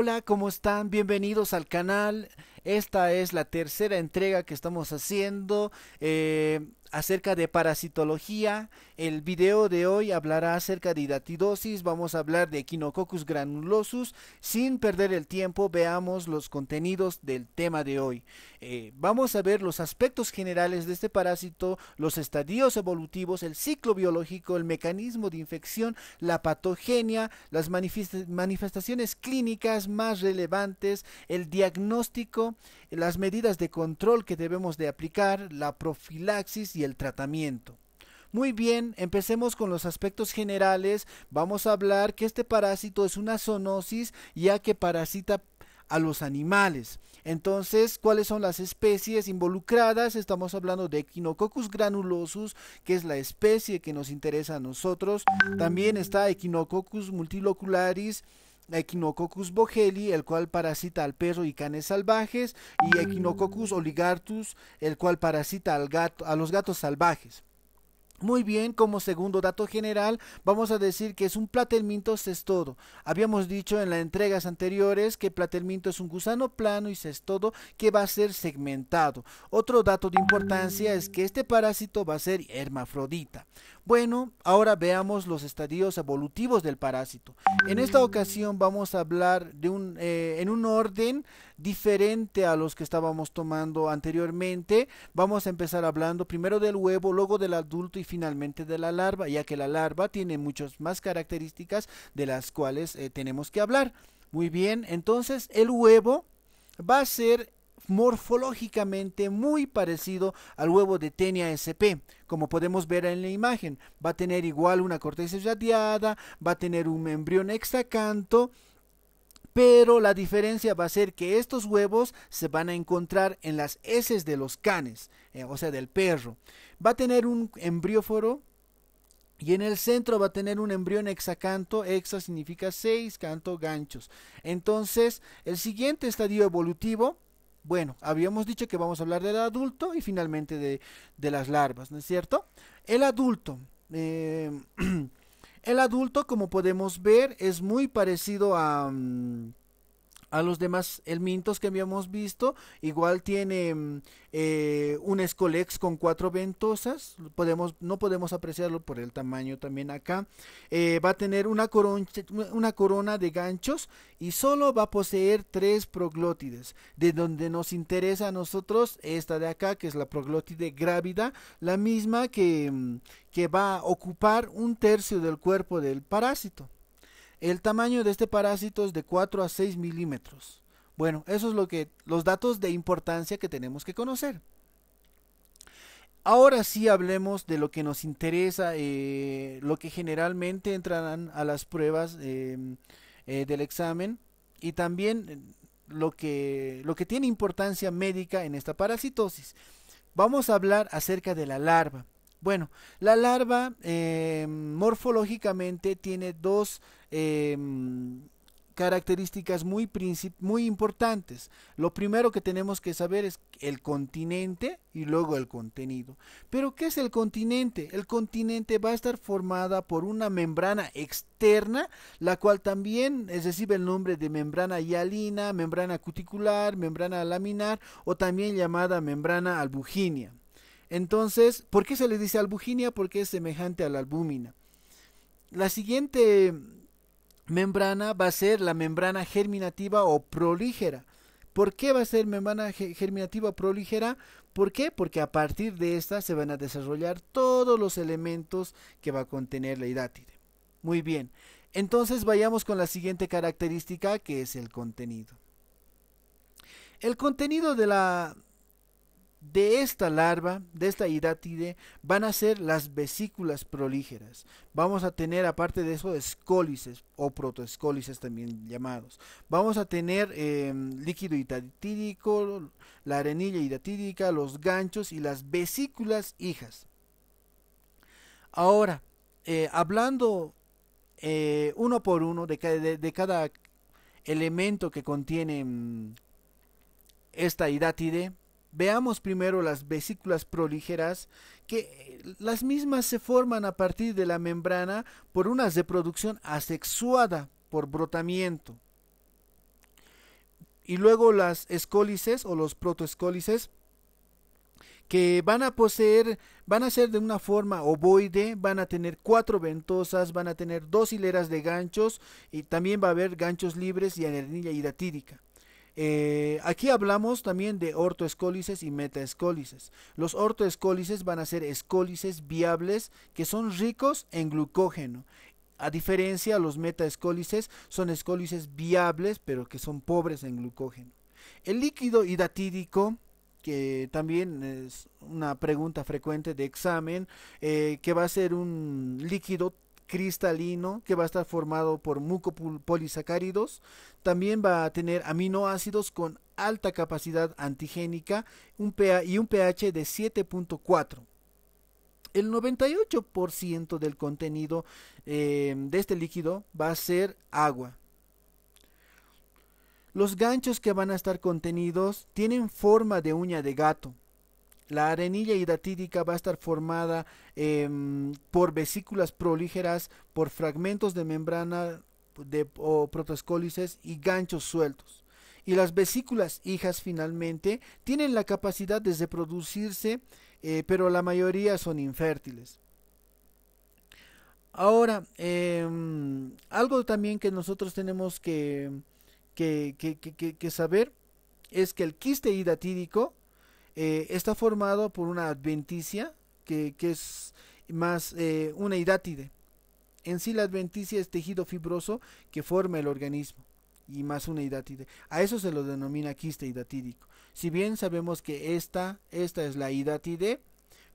Hola, ¿cómo están? Bienvenidos al canal. Esta es la tercera entrega que estamos haciendo. Eh, acerca de parasitología. El video de hoy hablará acerca de hidatidosis. Vamos a hablar de Echinococcus granulosus. Sin perder el tiempo, veamos los contenidos del tema de hoy. Eh, vamos a ver los aspectos generales de este parásito, los estadios evolutivos, el ciclo biológico, el mecanismo de infección, la patogenia, las manifestaciones clínicas más relevantes, el diagnóstico, las medidas de control que debemos de aplicar, la profilaxis el tratamiento. Muy bien, empecemos con los aspectos generales. Vamos a hablar que este parásito es una zoonosis ya que parasita a los animales. Entonces, ¿cuáles son las especies involucradas? Estamos hablando de Equinococcus granulosus, que es la especie que nos interesa a nosotros. También está Equinococcus multilocularis, Echinococcus bogeli, el cual parasita al perro y canes salvajes, y Echinococcus oligartus, el cual parasita al gato, a los gatos salvajes. Muy bien, como segundo dato general, vamos a decir que es un platelminto cestodo. Habíamos dicho en las entregas anteriores que platelminto es un gusano plano y cestodo que va a ser segmentado. Otro dato de importancia es que este parásito va a ser hermafrodita. Bueno, ahora veamos los estadios evolutivos del parásito. En esta ocasión vamos a hablar de un, eh, en un orden diferente a los que estábamos tomando anteriormente. Vamos a empezar hablando primero del huevo, luego del adulto y finalmente de la larva, ya que la larva tiene muchas más características de las cuales eh, tenemos que hablar. Muy bien, entonces el huevo va a ser morfológicamente muy parecido al huevo de Tenia sp, como podemos ver en la imagen. Va a tener igual una corteza yadeada, va a tener un embrión extracanto, pero la diferencia va a ser que estos huevos se van a encontrar en las heces de los canes, eh, o sea, del perro. Va a tener un embrióforo y en el centro va a tener un embrión hexacanto, hexa significa seis, canto ganchos. Entonces, el siguiente estadio evolutivo bueno, habíamos dicho que vamos a hablar del adulto y finalmente de, las larvas, ¿no es cierto? El adulto. Eh, el adulto, como podemos ver, es muy parecido a... Mm, a los demás elmintos que habíamos visto. Igual tiene mm, eh, un escolex con cuatro ventosas. Podemos, no podemos apreciarlo por el tamaño también acá. Eh, va a tener una, una corona de ganchos y solo va a poseer tres proglótides. De donde nos interesa a nosotros esta de acá, que es la proglótide grávida, la misma que mm, va a ocupar un tercio del cuerpo del parásito. El tamaño de este parásito es de 4 a 6 milímetros. Bueno, eso es lo que, los datos de importancia que tenemos que conocer. Ahora sí hablemos de lo que nos interesa, eh, lo que generalmente entrarán a las pruebas em, eh, del examen y también eh, lo que, lo que tiene importancia médica en esta parasitosis. Vamos a hablar acerca de la larva. Bueno, la larva eh, morfológicamente tiene dos em, características muy, importantes. Lo primero que tenemos que saber es el continente y luego el contenido. Pero ¿qué es el continente? El continente va a estar formada por una membrana externa, la cual también recibe el nombre de membrana hialina, membrana cuticular, membrana laminar o también llamada membrana albuginia. Entonces, ¿por qué se le dice albuginia? Porque es semejante a la albúmina. La siguiente membrana va a ser la membrana germinativa o prolígera. ¿Por qué va a ser membrana germinativa prolígera? ¿Por qué? Porque a partir de esta se van a desarrollar todos los elementos que va a contener la hidátide. Muy bien, entonces vayamos con la siguiente característica que es el contenido. El contenido de la de esta larva, de esta hidátide, van a ser las vesículas prolígeras. Vamos a tener, aparte de eso, escólices o protoescólices también llamados. Vamos a tener em, líquido hidatídico, la arenilla hidatídica, los ganchos y las vesículas hijas. Ahora, eh, hablando eh, uno por uno de, cada, elemento que contiene mm, esta hidátide, Veamos primero las vesículas proligeras, que eh, las mismas se forman a partir de la membrana por una reproducción asexuada por brotamiento. Y luego las escólices o los protoescólices que van a poseer, van a ser de una forma ovoide, van a tener cuatro ventosas, van a tener dos hileras de ganchos y también va a haber ganchos libres y anernilla hidatídica. Eh, aquí hablamos también de ortoescólices y metaescólices. Los ortoescólices van a ser escólices viables que son ricos en glucógeno. A diferencia, los metaescólices son escólices viables pero que son pobres en glucógeno. El líquido hidatídico que también es una pregunta frecuente de examen, eh, que va a ser un líquido cristalino que va a estar formado por mucopolisacáridos. También va a tener aminoácidos con alta capacidad antigénica un y un pH de 7.4. El 98% del contenido em, de este líquido va a ser agua. Los ganchos que van a estar contenidos tienen forma de uña de gato. La arenilla hidatídica va a estar formada em, por vesículas prolígeras, por fragmentos de membrana de, o protoscólices y ganchos sueltos. Y las vesículas hijas finalmente tienen la capacidad de reproducirse, eh, pero la mayoría son infértiles. Ahora, em, algo también que nosotros tenemos que, que saber es que el quiste hidatídico eh, está formado por una adventicia, que, es más eh, una hidátide. En sí la adventicia es tejido fibroso que forma el organismo y más una hidátide. A eso se lo denomina quiste hidatídico. Si bien sabemos que esta, esta es la hidátide,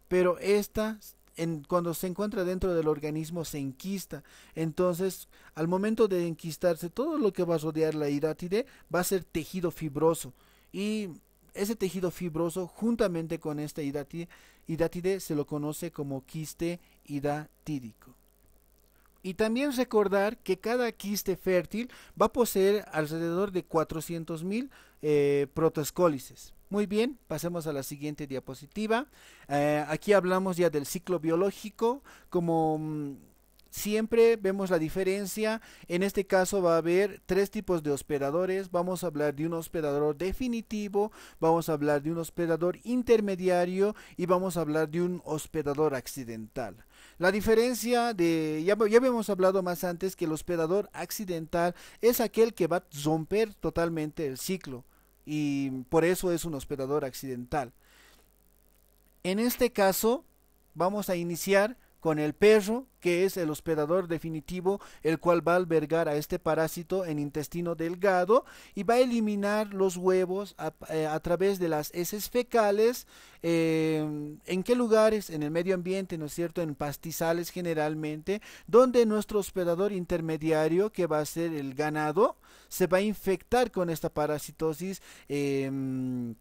pero esta en, cuando se encuentra dentro del organismo se enquista. Entonces, al momento de enquistarse, todo lo que va a rodear la hidátide va a ser tejido fibroso. Y ese tejido fibroso juntamente con esta hidatide, se lo conoce como quiste hidatídico. Y también recordar que cada quiste fértil va a poseer alrededor de 400.000 eh, protoscólices. Muy bien, pasemos a la siguiente diapositiva. Eh, aquí hablamos ya del ciclo biológico como... Mm, siempre vemos la diferencia. En este caso va a haber tres tipos de hospedadores. Vamos a hablar de un hospedador definitivo, vamos a hablar de un hospedador intermediario y vamos a hablar de un hospedador accidental. La diferencia de, ya, ya habíamos hablado más antes que el hospedador accidental es aquel que va a romper totalmente el ciclo y por eso es un hospedador accidental. En este caso vamos a iniciar con el perro, que es el hospedador definitivo, el cual va a albergar a este parásito en intestino delgado y va a eliminar los huevos a, eh, través de las heces fecales. Eh, ¿En qué lugares? En el medio ambiente, ¿no es cierto? En pastizales generalmente, donde nuestro hospedador intermediario, que va a ser el ganado, se va a infectar con esta parasitosis. Em,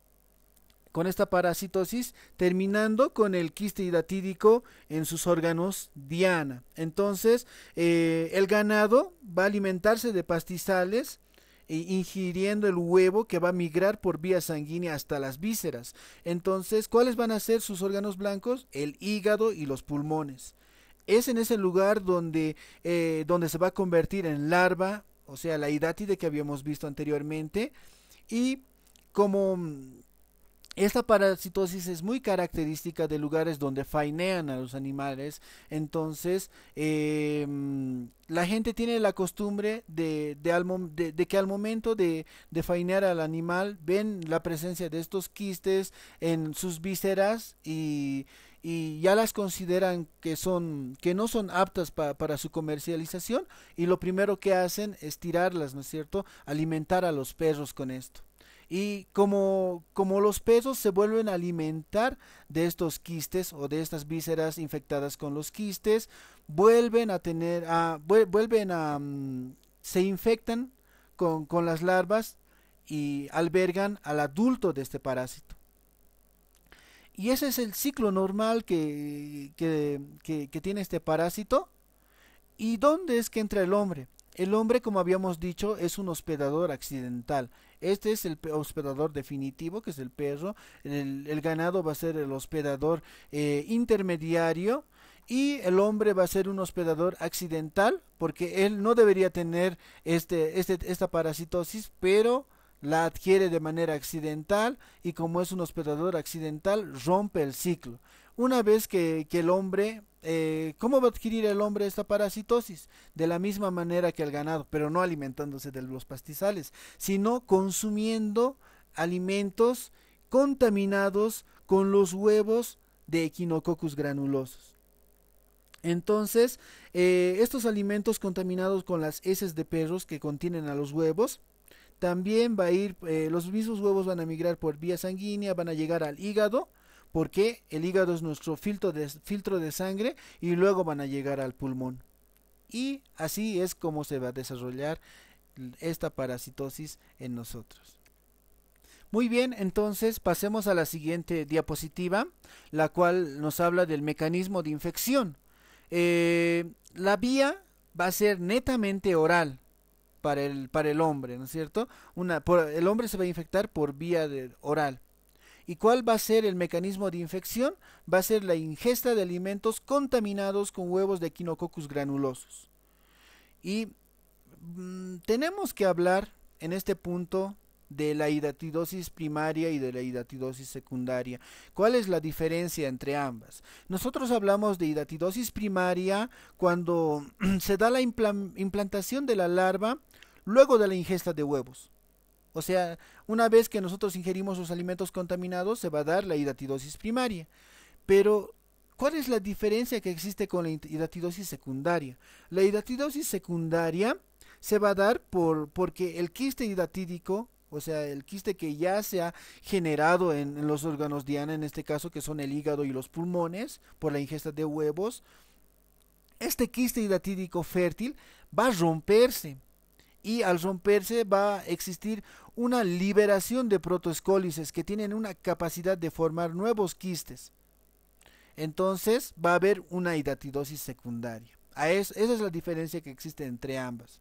con esta parasitosis, terminando con el quiste hidatídico en sus órganos diana. Entonces, eh, el ganado va a alimentarse de pastizales e ingiriendo el huevo que va a migrar por vía sanguínea hasta las vísceras. Entonces, ¿cuáles van a ser sus órganos blancos? El hígado y los pulmones. Es en ese lugar donde, eh, donde se va a convertir en larva, o sea, la hidátide que habíamos visto anteriormente, y como esta parasitosis es muy característica de lugares donde fainean a los animales, entonces em, la gente tiene la costumbre de, que al momento de, fainear al animal ven la presencia de estos quistes en sus vísceras y, ya las consideran que son que no son aptas para su comercialización y lo primero que hacen es tirarlas, ¿no es cierto? Alimentar a los perros con esto y como, como los pesos se vuelven a alimentar de estos quistes o de estas vísceras infectadas con los quistes, vuelven a tener, a, vuelven a, mm, se infectan con, las larvas y albergan al adulto de este parásito. Y ese es el ciclo normal que, que, tiene este parásito. ¿Y dónde es que entra el hombre? El hombre, como habíamos dicho, es un hospedador accidental. Este es el hospedador definitivo, que es el perro. El, ganado va a ser el hospedador eh, intermediario y el hombre va a ser un hospedador accidental porque él no debería tener este, este, esta parasitosis, pero la adquiere de manera accidental y como es un hospedador accidental rompe el ciclo. Una vez que, el hombre, eh, ¿cómo va a adquirir el hombre esta parasitosis? De la misma manera que el ganado, pero no alimentándose de los pastizales, sino consumiendo alimentos contaminados con los huevos de Equinococcus granulosos. Entonces, eh, estos alimentos contaminados con las heces de perros que contienen a los huevos, también va a ir, eh, los mismos huevos van a migrar por vía sanguínea, van a llegar al hígado porque el hígado es nuestro filtro de, filtro de sangre y luego van a llegar al pulmón. Y así es como se va a desarrollar esta parasitosis en nosotros. Muy bien, entonces pasemos a la siguiente diapositiva, la cual nos habla del mecanismo de infección. Eh, la vía va a ser netamente oral para el, para el hombre, ¿no es cierto? Una, por, el hombre se va a infectar por vía oral. ¿Y cuál va a ser el mecanismo de infección? Va a ser la ingesta de alimentos contaminados con huevos de Echinococcus granulosos. Y mm, tenemos que hablar en este punto de la hidatidosis primaria y de la hidatidosis secundaria. ¿Cuál es la diferencia entre ambas? Nosotros hablamos de hidatidosis primaria cuando se da la implantación de la larva luego de la ingesta de huevos. O sea, una vez que nosotros ingerimos los alimentos contaminados, se va a dar la hidatidosis primaria. Pero, ¿cuál es la diferencia que existe con la hidatidosis secundaria? La hidatidosis secundaria se va a dar por, porque el quiste hidatídico, o sea, el quiste que ya se ha generado en, los órganos diana, en este caso que son el hígado y los pulmones, por la ingesta de huevos, este quiste hidatídico fértil va a romperse y al romperse va a existir una liberación de protoscólices que tienen una capacidad de formar nuevos quistes. Entonces va a haber una hidatidosis secundaria. A esa es la diferencia que existe entre ambas.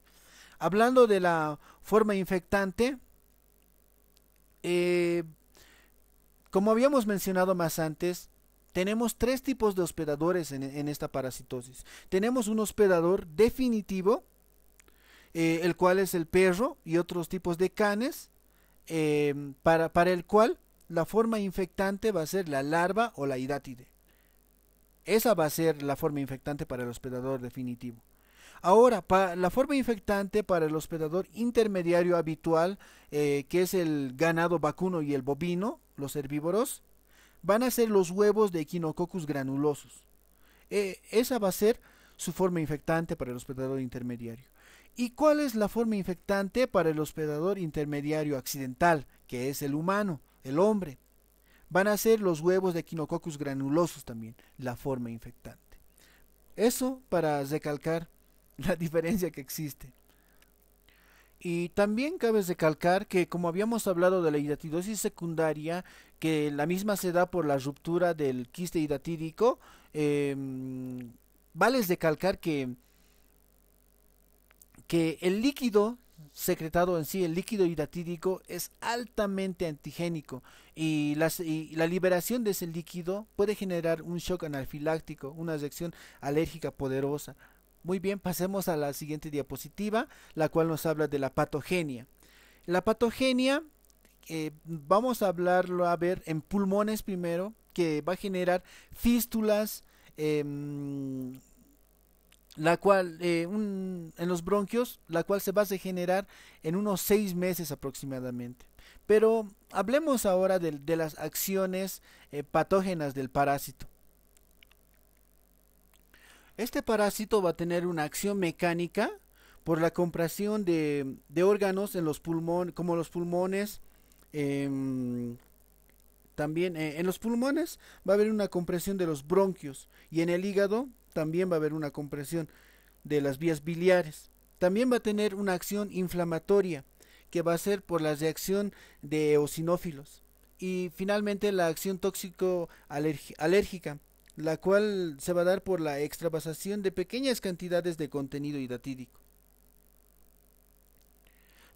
Hablando de la forma infectante, eh, como habíamos mencionado más antes, tenemos tres tipos de hospedadores en esta parasitosis. Tenemos un hospedador definitivo, eh, el cual es el perro y otros tipos de canes, eh, para, el cual la forma infectante va a ser la larva o la hidátide. Esa va a ser la forma infectante para el hospedador definitivo. Ahora, la forma infectante para el hospedador intermediario habitual, eh, que es el ganado vacuno y el bovino, los herbívoros, van a ser los huevos de Equinococcus granulosos. esa va a ser su forma infectante para el hospedador intermediario. ¿Y cuál es la forma infectante para el hospedador intermediario accidental, que es el humano, el hombre? Van a ser los huevos de Quinococcus granulosos también, la forma infectante. Eso para recalcar la diferencia que existe. Y también cabe recalcar que como habíamos hablado de la hidatidosis secundaria, que la misma se da por la ruptura del quiste hidatídico, eh, vale recalcar que que el líquido secretado en sí, el líquido hidratídico, es altamente antigénico y, la liberación de ese líquido puede generar un shock anafiláctico, una reacción alérgica poderosa. Muy bien, pasemos a la siguiente diapositiva, la cual nos habla de la patogenia. La patogenia, eh, vamos a hablarlo a ver en pulmones primero, que va a generar fístulas, em, la cual eh, en los bronquios, la cual se va a degenerar en unos seis meses aproximadamente. Pero hablemos ahora de, las acciones eh, patógenas del parásito. Este parásito va a tener una acción mecánica por la compresión de, órganos en los pulmones, como los pulmones. Em, también eh, en los pulmones va a haber una compresión de los bronquios y en el hígado también va a haber una compresión de las vías biliares. También va a tener una acción inflamatoria que va a ser por la reacción de eosinófilos. Y finalmente la acción tóxico alérgica, la cual se va a dar por la extravasación de pequeñas cantidades de contenido hidratídico.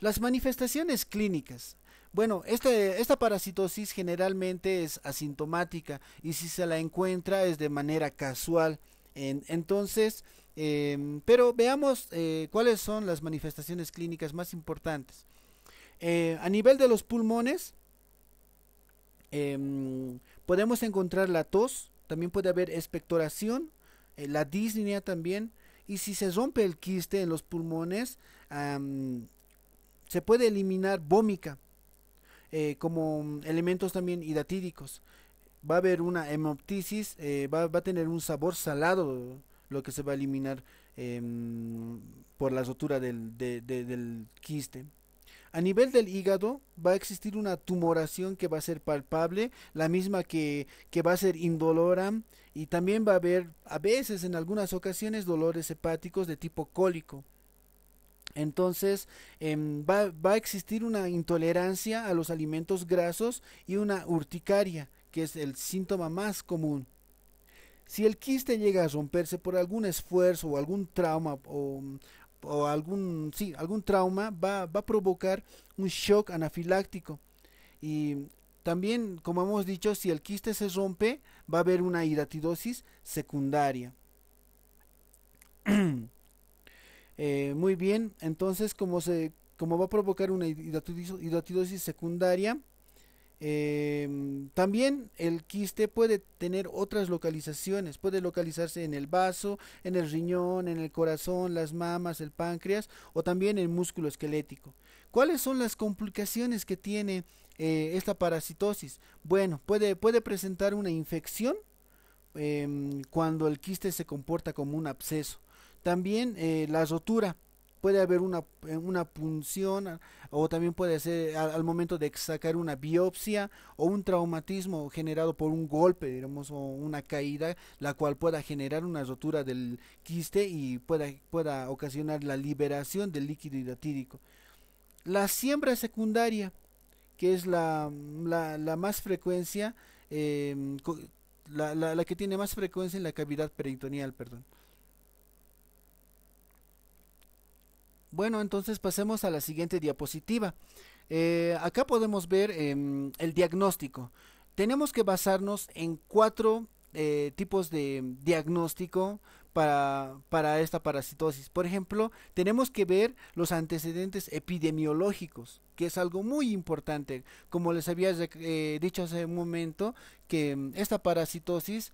Las manifestaciones clínicas. Bueno, este, esta parasitosis generalmente es asintomática y si se la encuentra es de manera casual entonces, em, pero veamos eh, cuáles son las manifestaciones clínicas más importantes. Eh, a nivel de los pulmones, em, podemos encontrar la tos, también puede haber expectoración, eh, la disnea también, y si se rompe el quiste en los pulmones, se puede eliminar vómica como elementos también hidatídicos va a haber una hemoptisis, eh, va, a tener un sabor salado lo que se va a eliminar em, por la rotura del, quiste. A nivel del hígado va a existir una tumoración que va a ser palpable, la misma que, va a ser indolora y también va a haber a veces en algunas ocasiones dolores hepáticos de tipo cólico. Entonces em, va, va, a existir una intolerancia a los alimentos grasos y una urticaria que es el síntoma más común. Si el quiste llega a romperse por algún esfuerzo o algún trauma o, algún, sí, algún trauma, va, a provocar un shock anafiláctico. Y también, como hemos dicho, si el quiste se rompe, va a haber una hidratidosis secundaria. Eh, muy bien, entonces como, se, va a provocar una hidratidosis secundaria, Em, también el quiste puede tener otras localizaciones, puede localizarse en el vaso, en el riñón, en el corazón, las mamas, el páncreas o también en músculo esquelético. ¿Cuáles son las complicaciones que tiene eh, esta parasitosis? Bueno, puede, puede presentar una infección em, cuando el quiste se comporta como un absceso. También eh, la rotura puede haber una, eh, una punción o también puede ser al, momento de sacar una biopsia o un traumatismo generado por un golpe, digamos, o una caída, la cual pueda generar una rotura del quiste y pueda, pueda ocasionar la liberación del líquido hidratídico. La siembra secundaria, que es la, más frecuencia, em, la, que tiene más frecuencia en la cavidad peritoneal, perdón. Bueno, entonces pasemos a la siguiente diapositiva. Eh, acá podemos ver em, el diagnóstico. Tenemos que basarnos en cuatro eh, tipos de diagnóstico para, esta parasitosis. Por ejemplo, tenemos que ver los antecedentes epidemiológicos, que es algo muy importante. Como les había eh, dicho hace un momento, que em, esta parasitosis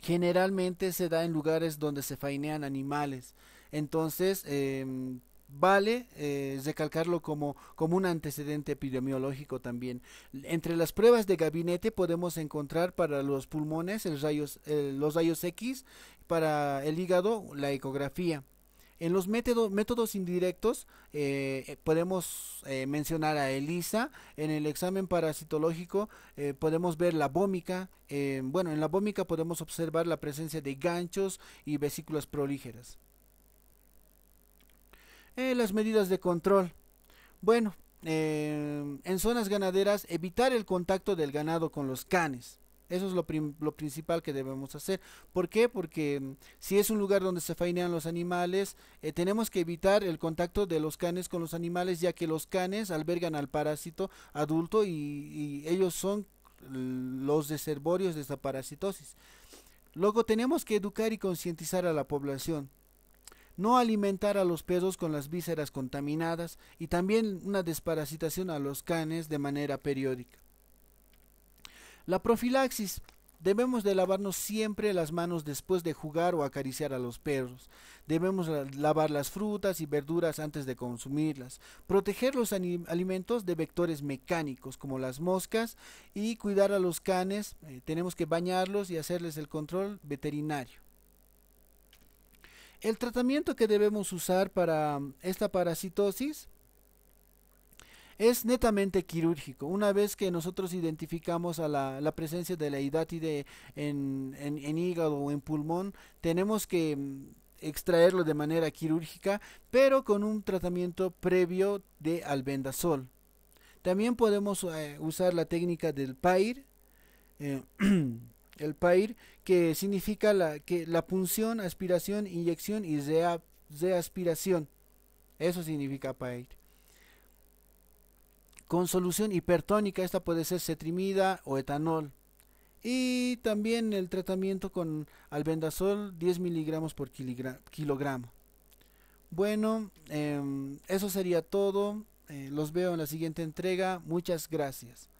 generalmente se da en lugares donde se fainean animales. Entonces, em, vale eh, recalcarlo como, un antecedente epidemiológico también. Entre las pruebas de gabinete podemos encontrar para los pulmones los rayos X, para el hígado la ecografía. En los métodos indirectos eh, podemos eh, mencionar a ELISA, en el examen parasitológico podemos ver la vómica, em, bueno, en la vómica podemos observar la presencia de ganchos y vesículas prolígeras. Eh, las medidas de control. Bueno, eh, en zonas ganaderas evitar el contacto del ganado con los canes. Eso es lo, principal que debemos hacer. ¿Por qué? Porque mm, si es un lugar donde se fainean los animales, eh, tenemos que evitar el contacto de los canes con los animales, ya que los canes albergan al parásito adulto y, ellos son mm, los deservorios de esa parasitosis. Luego tenemos que educar y concientizar a la población no alimentar a los perros con las vísceras contaminadas y también una desparasitación a los canes de manera periódica. La profilaxis. Debemos de lavarnos siempre las manos después de jugar o acariciar a los perros. Debemos lavar las frutas y verduras antes de consumirlas. Proteger los alimentos de vectores mecánicos como las moscas y cuidar a los canes. Eh, tenemos que bañarlos y hacerles el control veterinario. El tratamiento que debemos usar para mm, esta parasitosis es netamente quirúrgico. Una vez que nosotros identificamos la, presencia de la hidátide en, hígado o en pulmón, tenemos que mm, extraerlo de manera quirúrgica, pero con un tratamiento previo de albendazol. También podemos eh, usar la técnica del PAIR. Eh, El pair, que significa la, que la punción, aspiración, inyección y de aspiración, Eso significa pair. Con solución hipertónica, esta puede ser cetrimida o etanol. Y también el tratamiento con albendazol 10 miligramos por kilogramo. Bueno, em, eso sería todo. Eh, los veo en la siguiente entrega. Muchas gracias.